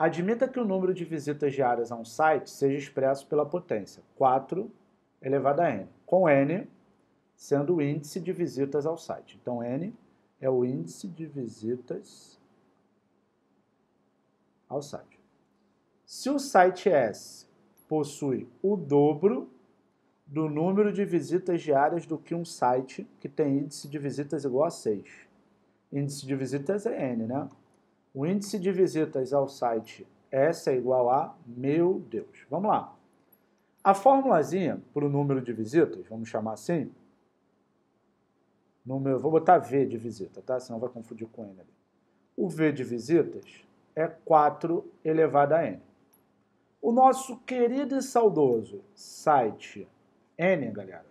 Admita que o número de visitas diárias a um site seja expresso pela potência, 4 elevado a n, com n sendo o índice de visitas ao site. Então, n é o índice de visitas ao site. Se o site S possui o dobro do número de visitas diárias do que um site que tem índice de visitas igual a 6. Índice de visitas é N, né? O índice de visitas ao site S é igual a, meu Deus, vamos lá. A formulazinha para o número de visitas, vamos chamar assim, número, vou botar V de visita, tá? Senão vai confundir com N ali. O V de visitas é 4 elevado a N. O nosso querido e saudoso site N, galera,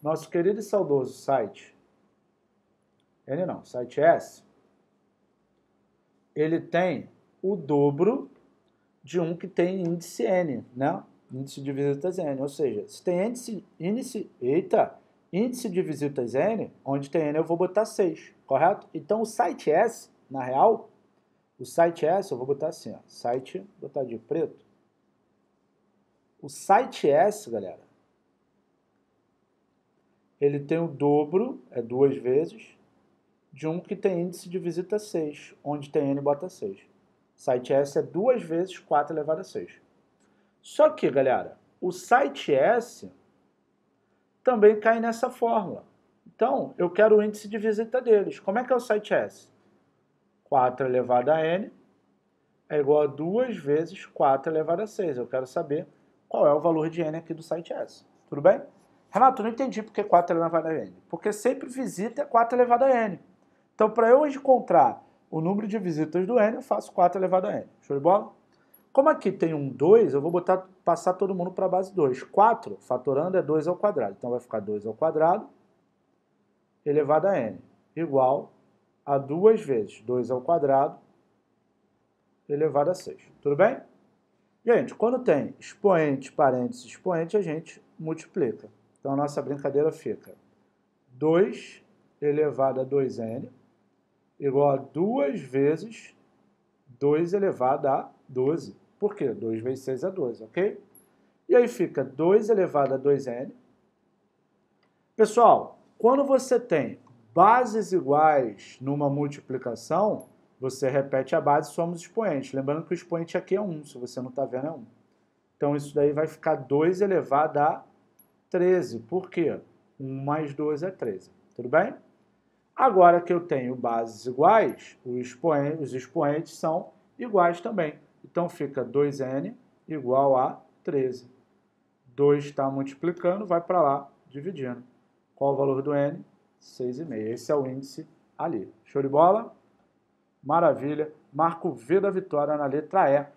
nosso querido e saudoso site N não, site S, ele tem o dobro de um que tem índice N, né? Índice de visitas N, ou seja, se tem índice, índice, eita, índice de visitas N, onde tem N eu vou botar 6, correto? Então o site S, na real, o site S eu vou botar assim, ó, site, botar de preto. O site S, galera, ele tem o dobro, é duas vezes, de um que tem índice de visita 6, onde tem n bota 6. Site S é 2 vezes 4 elevado a 6. Só que, galera, o site S também cai nessa fórmula. Então, eu quero o índice de visita deles. Como é que é o site S? 4 elevado a n é igual a 2 vezes 4 elevado a 6. Eu quero saber qual é o valor de n aqui do site S. Tudo bem? Renato, não entendi por que 4 elevado a n. Porque sempre visita é 4 elevado a n. Então, para eu encontrar o número de visitas do N, eu faço 4 elevado a N. Show de bola? Como aqui tem um 2, eu vou botar, passar todo mundo para a base 2. 4, fatorando, é 2 ao quadrado. Então, vai ficar 2 ao quadrado elevado a N, igual a 2 vezes 2 ao quadrado elevado a 6. Tudo bem? Gente, quando tem expoente, parênteses, expoente, a gente multiplica. Então, a nossa brincadeira fica 2 elevado a 2n igual a 2 vezes 2 elevado a 12. Por quê? 2 vezes 6 é 12, ok? E aí fica 2 elevado a 2n. Pessoal, quando você tem bases iguais numa multiplicação, você repete a base e soma os expoentes. Lembrando que o expoente aqui é 1, se você não está vendo é 1. Então isso daí vai ficar 2 elevado a 13. Por quê? 1 mais 2 é 13. Tudo bem? Agora que eu tenho bases iguais, os expoentes são iguais também. Então fica 2n igual a 13. 2 está multiplicando, vai para lá dividindo. Qual o valor do n? 6,5. Esse é o índice ali. Show de bola? Maravilha. Marco V da vitória na letra E.